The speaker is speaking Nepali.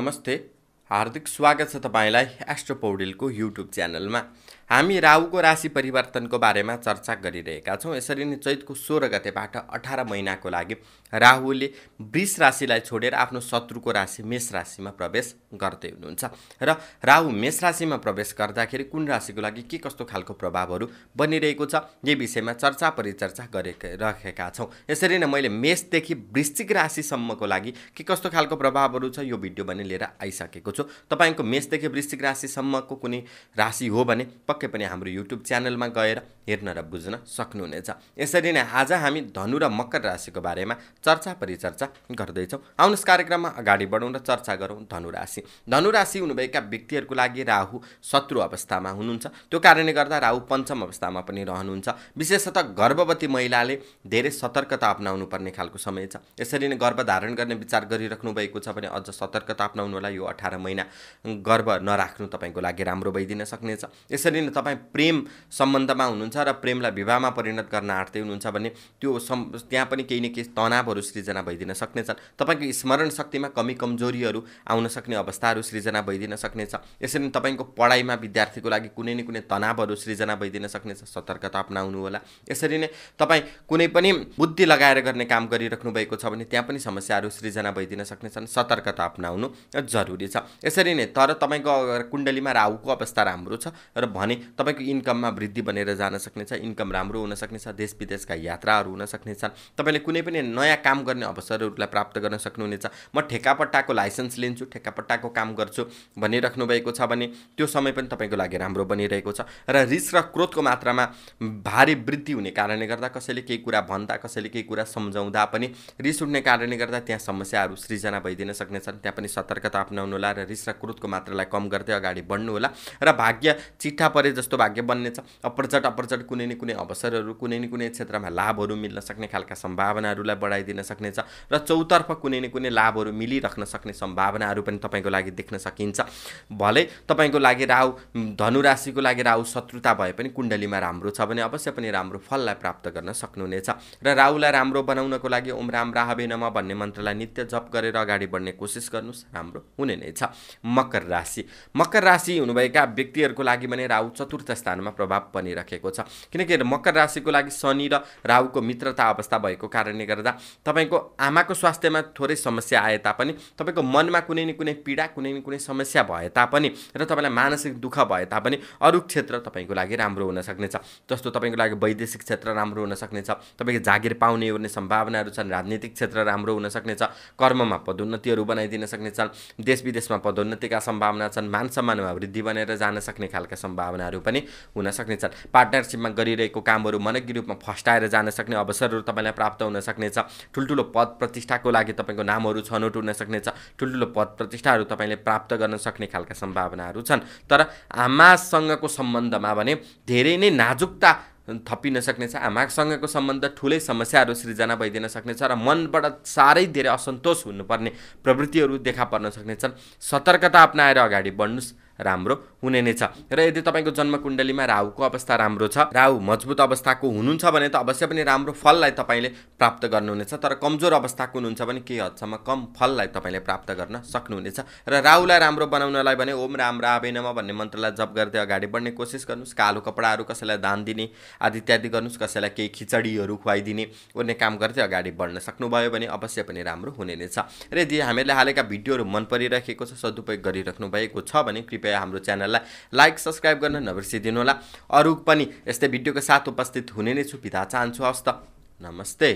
Namastê हार्दिक स्वागत छ तपाईँलाई एस्ट्रो पौडेलको युट्युब च्यानलमा हामी राहुको राशि परिवर्तनको बारेमा चर्चा गरिरहेका छौँ यसरी नै चैतको सोह्र गतेबाट अठार महिनाको लागि राहुले वृष राशिलाई छोडेर आफ्नो शत्रुको राशि मेष राशिमा प्रवेश गर्दै हुनुहुन्छ र राहु मेष राशिमा प्रवेश गर्दाखेरि कुन राशिको लागि के कस्तो खालको प्रभावहरू बनिरहेको छ यही विषयमा चर्चा परिचर्चा गरे राखेका छौँ यसरी नै मैले मेषदेखि वृश्चिक राशिसम्मको लागि के कस्तो खालको प्रभावहरू छ यो भिडियो पनि लिएर आइसकेको छु सक्छु तपाईँको मेषदेखि वृश्चिक राशिसम्मको कुनै राशि हो भने पक्कै पनि हाम्रो युट्युब च्यानलमा गएर हेर्न र बुझ्न सक्नुहुनेछ यसरी नै आज हामी धनु र मकर राशिको बारेमा चर्चा परिचर्चा गर्दैछौँ आउनुहोस् कार्यक्रममा अगाडि बढौँ र चर्चा गरौँ धनु राशि धनु राशि हुनुभएका व्यक्तिहरूको लागि राहु शत्रु अवस्थामा हुनुहुन्छ त्यो कारणले गर्दा राहु पञ्चम अवस्थामा पनि रहनुहुन्छ विशेषतः गर्भवती महिलाले धेरै सतर्कता अप्नाउनु पर्ने खालको समय छ यसरी नै गर्भ धारण गर्ने विचार गरिराख्नु भएको छ भने अझ सतर्कता अप्नाउनु होला यो अठार महिना गर्भ नराख्नु तपाईँको लागि राम्रो भइदिन सक्नेछ यसरी नै तपाईँ प्रेम सम्बन्धमा हुनुहुन्छ र प्रेमलाई विवाहमा परिणत गर्न आँट्दै हुनुहुन्छ भने त्यो त्यहाँ पनि केही न केही तनावहरू सृजना भइदिन सक्नेछन् तपाईँको स्मरण शक्तिमा कमी कमजोरीहरू आउन सक्ने अवस्थाहरू सृजना भइदिन सक्नेछ यसरी नै तपाईँको पढाइमा विद्यार्थीको लागि कुनै न कुनै तनावहरू सृजना भइदिन सक्नेछ सतर्कता अप्नाउनु होला यसरी नै तपाईँ कुनै पनि बुद्धि लगाएर गर्ने काम गरिराख्नु भएको छ भने त्यहाँ पनि समस्याहरू सृजना भइदिन सक्नेछन् सतर्कता अप्नाउनु जरुरी छ यसरी नै तर तपाईँको कुण्डलीमा राहुको अवस्था राम्रो छ र भने तपाईँको इन्कममा वृद्धि बनेर जान हुनसक्नेछ इन्कम राम्रो हुनसक्नेछ देश विदेशका यात्राहरू हुनसक्नेछन् तपाईँले कुनै पनि नयाँ काम गर्ने अवसरहरूलाई प्राप्त गर्न सक्नुहुनेछ म ठेकापट्टाको लाइसेन्स लिन्छु ठेकापट्टाको काम गर्छु भनिराख्नु भएको छ भने त्यो समय पनि तपाईँको लागि राम्रो बनिरहेको छ र रिस र क्रोधको मात्रामा भारी वृद्धि हुने कारणले गर्दा कसैले केही कुरा भन्दा कसैले केही कुरा सम्झाउँदा पनि रिस उठ्ने कारणले गर्दा त्यहाँ समस्याहरू सृजना भइदिन सक्नेछन् त्यहाँ पनि सतर्कता होला र रिस र क्रोधको मात्रालाई कम गर्दै अगाडि बढ्नु होला र भाग्य चिठा परे जस्तो भाग्य बन्नेछ अप्रचट अप्रच कुनै न कुनै अवसरहरू कुनै न कुनै क्षेत्रमा लाभहरू मिल्न सक्ने खालका सम्भावनाहरूलाई बढाइदिन सक्नेछ र चौतर्फ कुनै न कुनै लाभहरू मिलिराख्न सक्ने सम्भावनाहरू पनि तपाईँको लागि देख्न सकिन्छ भले तपाईँको लागि राहु धनु राशिको लागि राहु शत्रुता भए पनि कुण्डलीमा राम्रो छ भने अवश्य पनि राम्रो फललाई प्राप्त गर्न सक्नुहुनेछ र राहुलाई राम्रो बनाउनको लागि ओम राम राहवे नम भन्ने मन्त्रलाई नित्य जप गरेर अगाडि बढ्ने कोसिस गर्नुहोस् राम्रो हुने नै छ मकर राशि मकर राशि हुनुभएका व्यक्तिहरूको लागि भने राहु चतुर्थ स्थानमा प्रभाव पनि राखेको छ छ किनकि मकर राशिको लागि शनि र राहुको मित्रता अवस्था भएको कारणले गर्दा तपाईँको आमाको स्वास्थ्यमा थोरै समस्या आए तापनि तपाईँको मनमा कुनै न कुनै पीडा कुनै न कुनै समस्या भए तापनि र तपाईँलाई मानसिक दुःख भए तापनि अरू क्षेत्र तपाईँको लागि राम्रो हुन सक्नेछ जस्तो तपाईँको लागि वैदेशिक क्षेत्र राम्रो हुन सक्नेछ तपाईँको जागिर पाउने हुने सम्भावनाहरू छन् राजनीतिक क्षेत्र राम्रो हुन सक्नेछ कर्ममा पदोन्नतिहरू बनाइदिन सक्नेछन् देश विदेशमा पदोन्नतिका सम्भावना छन् मान सम्मानमा वृद्धि बनेर जान सक्ने खालका सम्भावनाहरू पनि हुन सक्नेछन् पार्टनर इन्टर्नसिपमा गरिरहेको कामहरू मनज्ञ रूपमा फस्टाएर जान सक्ने अवसरहरू तपाईँलाई प्राप्त हुन सक्नेछ ठुल्ठुलो पद प्रतिष्ठाको लागि तपाईँको नामहरू छनौट हुन सक्नेछ ठुल्ठुलो पद प्रतिष्ठाहरू तपाईँले प्राप्त गर्न सक्ने खालका सम्भावनाहरू छन् तर आमासँगको सम्बन्धमा भने धेरै नै नाजुकता थपिन सक्नेछ आमासँगको सम्बन्ध ठुलै समस्याहरू सृजना भइदिन सक्नेछ र मनबाट साह्रै धेरै असन्तोष हुनुपर्ने प्रवृत्तिहरू देखा पर्न सक्नेछन् सतर्कता अप्नाएर अगाडि बढ्नुहोस् राम्रो हुने नै छ र यदि तपाईँको जन्मकुण्डलीमा राहुको अवस्था राम्रो छ राहु मजबुत अवस्थाको हुनुहुन्छ भने त अवश्य पनि राम्रो फललाई तपाईँले प्राप्त गर्नुहुनेछ तर कमजोर अवस्थाको हुनुहुन्छ भने केही हदसम्म कम फललाई तपाईँले प्राप्त गर्न सक्नुहुनेछ र राहुलाई राम्रो बनाउनलाई भने ओम राम रावे नम भन्ने मन्त्रलाई जप गर्दै अगाडि बढ्ने कोसिस गर्नुहोस् कालो कपडाहरू कसैलाई दान दिने आदि इत्यादि गर्नुहोस् कसैलाई केही खिचडीहरू खुवाइदिने ओर्ने काम गर्दै अगाडि बढ्न सक्नुभयो भने अवश्य पनि राम्रो हुने नै छ र यदि हामीहरूले हालेका भिडियोहरू मन परिरहेको छ सदुपयोग गरिराख्नु भएको छ भने कृपया हाम्रो च्यानल तपाईँहरूलाई लाइक सब्सक्राइब गर्न नबिर्सिदिनु होला अरू पनि यस्तै भिडियोको साथ उपस्थित हुने नै छु बिदा चाहन्छु त नमस्ते